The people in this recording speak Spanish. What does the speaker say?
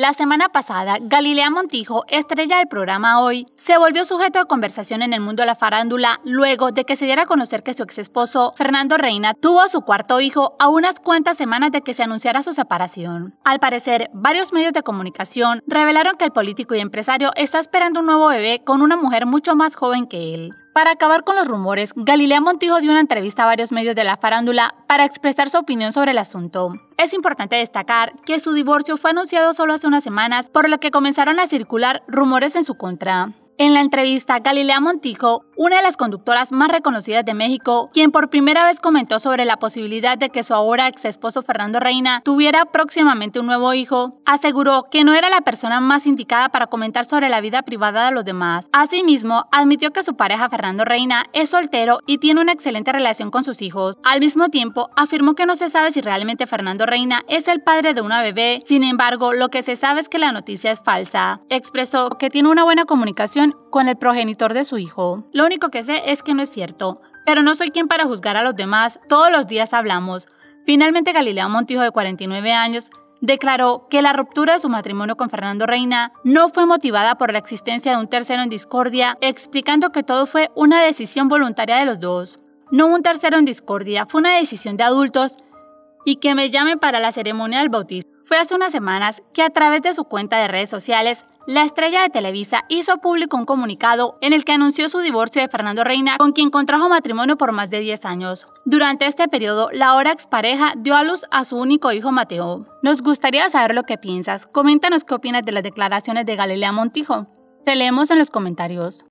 La semana pasada, Galilea Montijo, estrella del programa Hoy, se volvió sujeto de conversación en el mundo de la farándula luego de que se diera a conocer que su exesposo, Fernando Reina, tuvo a su cuarto hijo a unas cuantas semanas de que se anunciara su separación. Al parecer, varios medios de comunicación revelaron que el político y empresario está esperando un nuevo bebé con una mujer mucho más joven que él. Para acabar con los rumores, Galilea Montijo dio una entrevista a varios medios de la farándula para expresar su opinión sobre el asunto. Es importante destacar que su divorcio fue anunciado solo hace unas semanas, por lo que comenzaron a circular rumores en su contra. En la entrevista, Galilea Montijo, una de las conductoras más reconocidas de México, quien por primera vez comentó sobre la posibilidad de que su ahora ex esposo Fernando Reina tuviera próximamente un nuevo hijo, aseguró que no era la persona más indicada para comentar sobre la vida privada de los demás. Asimismo, admitió que su pareja Fernando Reina es soltero y tiene una excelente relación con sus hijos. Al mismo tiempo, afirmó que no se sabe si realmente Fernando Reina es el padre de una bebé, sin embargo, lo que se sabe es que la noticia es falsa. Expresó que tiene una buena comunicación con el progenitor de su hijo. Lo único que sé es que no es cierto, pero no soy quien para juzgar a los demás, todos los días hablamos. Finalmente Galileo Montijo de 49 años declaró que la ruptura de su matrimonio con Fernando Reina no fue motivada por la existencia de un tercero en discordia, explicando que todo fue una decisión voluntaria de los dos. No un tercero en discordia, fue una decisión de adultos y que me llame para la ceremonia del bautismo fue hace unas semanas que a través de su cuenta de redes sociales, la estrella de Televisa hizo público un comunicado en el que anunció su divorcio de Fernando Reina, con quien contrajo matrimonio por más de 10 años. Durante este periodo, la ahora expareja dio a luz a su único hijo Mateo. Nos gustaría saber lo que piensas. Coméntanos qué opinas de las declaraciones de Galilea Montijo. Te leemos en los comentarios.